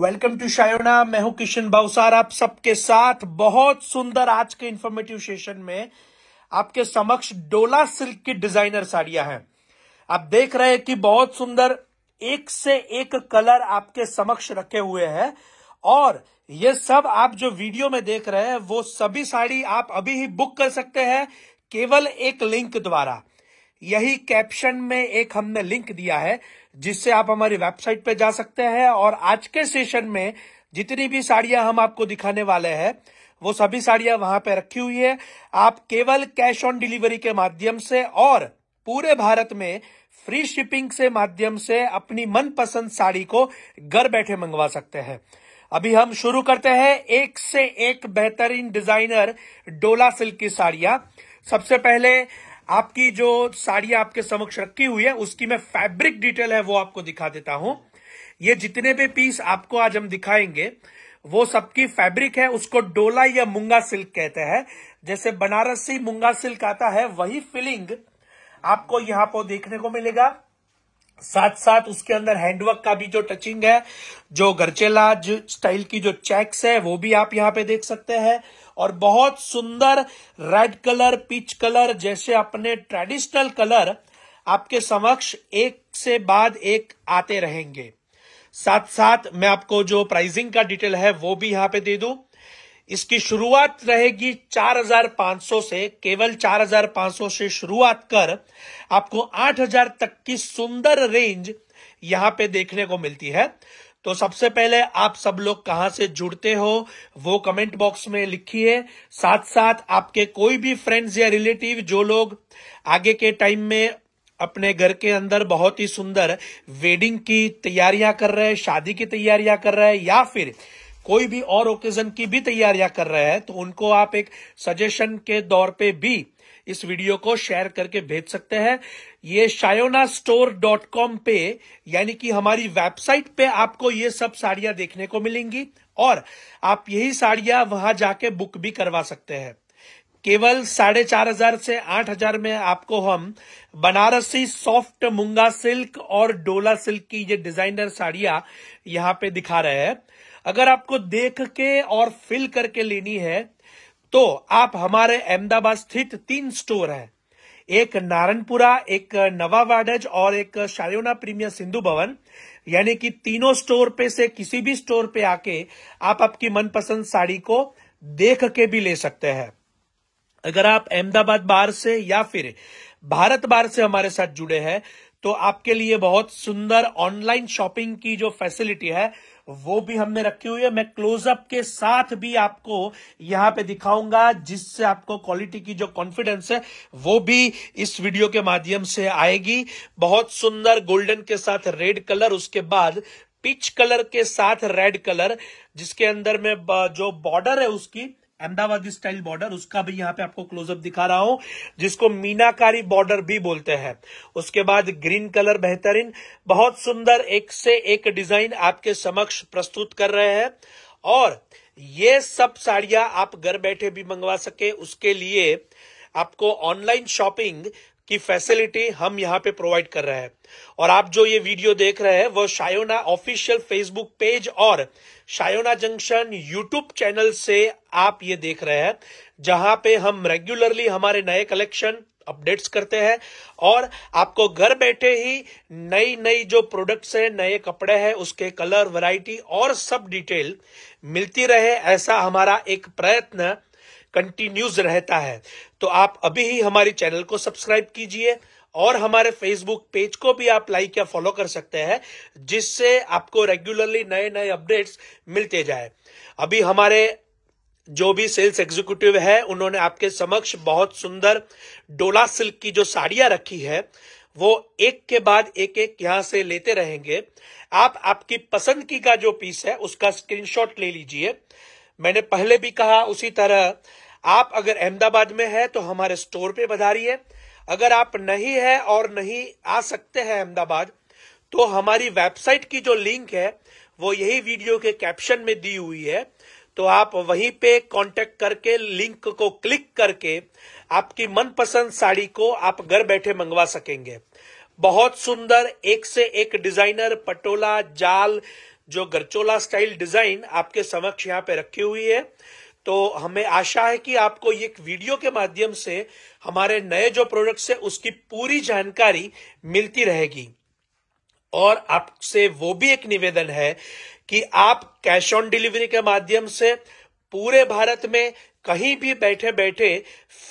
welcome to शायोना मैं हूं किशन बाउसार आप सबके साथ बहुत सुंदर आज के इंफॉर्मेटिव सेशन में आपके समक्ष डोला सिल्क की डिजाइनर साड़ियां हैं आप देख रहे हैं कि बहुत सुंदर एक से एक कलर आपके समक्ष रखे हुए हैं और ये सब आप जो वीडियो में देख रहे हैं वो सभी साड़ी आप अभी ही बुक कर सकते हैं केवल एक लिंक द्वारा यही कैप्शन में एक हमने लिंक दिया है जिससे आप हमारी वेबसाइट पे जा सकते हैं और आज के सेशन में जितनी भी साड़ियां हम आपको दिखाने वाले हैं वो सभी साड़ियां वहां पे रखी हुई है आप केवल कैश ऑन डिलीवरी के माध्यम से और पूरे भारत में फ्री शिपिंग से माध्यम से अपनी मनपसंद साड़ी को घर बैठे मंगवा सकते हैं अभी हम शुरू करते हैं एक से एक बेहतरीन डिजाइनर डोला सिल्क की साड़ियां सबसे पहले आपकी जो साड़ी आपके समक्ष रखी हुई है उसकी मैं फैब्रिक डिटेल है वो आपको दिखा देता हूं ये जितने भी पीस आपको आज हम दिखाएंगे वो सबकी फैब्रिक है उसको डोला या मुंगा सिल्क कहते हैं जैसे बनारसी मुंगा सिल्क आता है वही फिलिंग आपको यहां पर देखने को मिलेगा साथ साथ उसके अंदर हैंडवर्क का भी जो टचिंग है जो जो स्टाइल की जो चेक्स है वो भी आप यहाँ पे देख सकते हैं और बहुत सुंदर रेड कलर पीच कलर जैसे अपने ट्रेडिशनल कलर आपके समक्ष एक से बाद एक आते रहेंगे साथ साथ मैं आपको जो प्राइसिंग का डिटेल है वो भी यहाँ पे दे दूं इसकी शुरुआत रहेगी 4,500 से केवल 4,500 से शुरुआत कर आपको 8,000 तक की सुंदर रेंज यहां पे देखने को मिलती है तो सबसे पहले आप सब लोग कहां से जुड़ते हो वो कमेंट बॉक्स में लिखिए साथ साथ आपके कोई भी फ्रेंड्स या रिलेटिव जो लोग आगे के टाइम में अपने घर के अंदर बहुत ही सुंदर वेडिंग की तैयारियां कर रहे हैं शादी की तैयारियां कर रहे हैं या फिर कोई भी और ओकेजन की भी तैयारियां कर रहे हैं तो उनको आप एक सजेशन के दौर पे भी इस वीडियो को शेयर करके भेज सकते हैं ये शायोना स्टोर डॉट कॉम पे यानी कि हमारी वेबसाइट पे आपको ये सब साड़ियां देखने को मिलेंगी और आप यही साड़ियां वहां जाके बुक भी करवा सकते हैं केवल साढ़े चार हजार से आठ हजार में आपको हम बनारसी सॉफ्ट मुंगा सिल्क और डोला सिल्क की ये डिजाइनर साड़ियां यहाँ पे दिखा रहे हैं अगर आपको देख के और फिल करके लेनी है तो आप हमारे अहमदाबाद स्थित तीन स्टोर है एक नारायणपुरा एक नवा वाडज और एक शारियोना प्रीमियर सिंधु भवन यानी कि तीनों स्टोर पे से किसी भी स्टोर पे आके आप आपकी मनपसंद साड़ी को देख के भी ले सकते हैं अगर आप अहमदाबाद बार से या फिर भारत बार से हमारे साथ जुड़े हैं तो आपके लिए बहुत सुंदर ऑनलाइन शॉपिंग की जो फैसिलिटी है वो भी हमने रखी हुई है मैं क्लोजअप के साथ भी आपको यहां पे दिखाऊंगा जिससे आपको क्वालिटी की जो कॉन्फिडेंस है वो भी इस वीडियो के माध्यम से आएगी बहुत सुंदर गोल्डन के साथ रेड कलर उसके बाद पिच कलर के साथ रेड कलर जिसके अंदर में जो बॉर्डर है उसकी अहमदाबादी स्टाइल बॉर्डर उसका भी यहाँ पे आपको क्लोजअप दिखा रहा हूं जिसको मीनाकारी बॉर्डर भी बोलते हैं उसके बाद ग्रीन कलर बेहतरीन बहुत सुंदर एक से एक डिजाइन आपके समक्ष प्रस्तुत कर रहे हैं और ये सब साड़ियां आप घर बैठे भी मंगवा सके उसके लिए आपको ऑनलाइन शॉपिंग की फैसिलिटी हम यहाँ पे प्रोवाइड कर रहे हैं और आप जो ये वीडियो देख रहे हैं वह शायोना ऑफिशियल फेसबुक पेज और शायोना जंक्शन यूट्यूब चैनल से आप ये देख रहे हैं जहां पे हम रेगुलरली हमारे नए कलेक्शन अपडेट्स करते हैं और आपको घर बैठे ही नई नई जो प्रोडक्ट्स हैं नए कपड़े हैं उसके कलर वैरायटी और सब डिटेल मिलती रहे ऐसा हमारा एक प्रयत्न कंटिन्यूज रहता है तो आप अभी ही हमारे चैनल को सब्सक्राइब कीजिए और हमारे फेसबुक पेज को भी आप लाइक या फॉलो कर सकते हैं जिससे आपको रेगुलरली नए नए अपडेट्स मिलते जाए अभी हमारे जो भी सेल्स एग्जीक्यूटिव है उन्होंने आपके समक्ष बहुत सुंदर डोला सिल्क की जो साड़ियां रखी है वो एक के बाद एक एक यहां से लेते रहेंगे आप आपकी पसंद की का जो पीस है उसका स्क्रीनशॉट ले लीजिए मैंने पहले भी कहा उसी तरह आप अगर अहमदाबाद में है तो हमारे स्टोर पे है अगर आप नहीं है और नहीं आ सकते हैं अहमदाबाद तो हमारी वेबसाइट की जो लिंक है वो यही वीडियो के कैप्शन में दी हुई है तो आप वहीं पे कांटेक्ट करके लिंक को क्लिक करके आपकी मनपसंद साड़ी को आप घर बैठे मंगवा सकेंगे बहुत सुंदर एक से एक डिजाइनर पटोला जाल जो गरचोला स्टाइल डिजाइन आपके समक्ष यहाँ पे रखी हुई है तो हमें आशा है कि आपको ये वीडियो के माध्यम से हमारे नए जो प्रोडक्ट्स है उसकी पूरी जानकारी मिलती रहेगी और आपसे वो भी एक निवेदन है कि आप कैश ऑन डिलीवरी के माध्यम से पूरे भारत में कहीं भी बैठे बैठे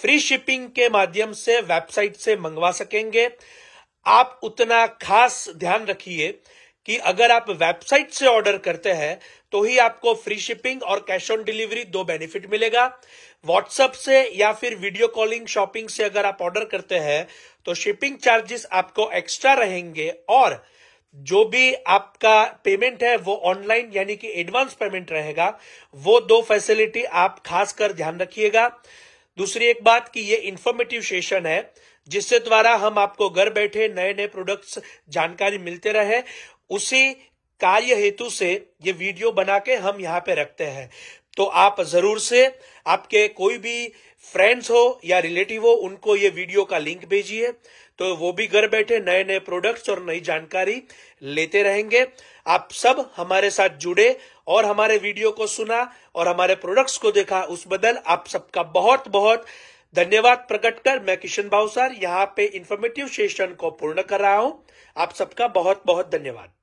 फ्री शिपिंग के माध्यम से वेबसाइट से मंगवा सकेंगे आप उतना खास ध्यान रखिए कि अगर आप वेबसाइट से ऑर्डर करते हैं तो ही आपको फ्री शिपिंग और कैश ऑन डिलीवरी दो बेनिफिट मिलेगा व्हाट्सएप से या फिर वीडियो कॉलिंग शॉपिंग से अगर आप ऑर्डर करते हैं तो शिपिंग चार्जेस आपको एक्स्ट्रा रहेंगे और जो भी आपका पेमेंट है वो ऑनलाइन यानी कि एडवांस पेमेंट रहेगा वो दो फैसिलिटी आप खास कर ध्यान रखिएगा दूसरी एक बात कि ये इंफॉर्मेटिव सेशन है जिससे द्वारा हम आपको घर बैठे नए नए प्रोडक्ट्स जानकारी मिलते रहे उसी कार्य हेतु से ये वीडियो बना के हम यहाँ पे रखते हैं तो आप जरूर से आपके कोई भी फ्रेंड्स हो या रिलेटिव हो उनको ये वीडियो का लिंक भेजिए तो वो भी घर बैठे नए नए प्रोडक्ट्स और नई जानकारी लेते रहेंगे आप सब हमारे साथ जुड़े और हमारे वीडियो को सुना और हमारे प्रोडक्ट्स को देखा उस बदल आप सबका बहुत बहुत धन्यवाद प्रकट कर मैं किशन भावसार यहाँ पे इन्फॉर्मेटिव सेशन को पूर्ण कर रहा हूं आप सबका बहुत बहुत धन्यवाद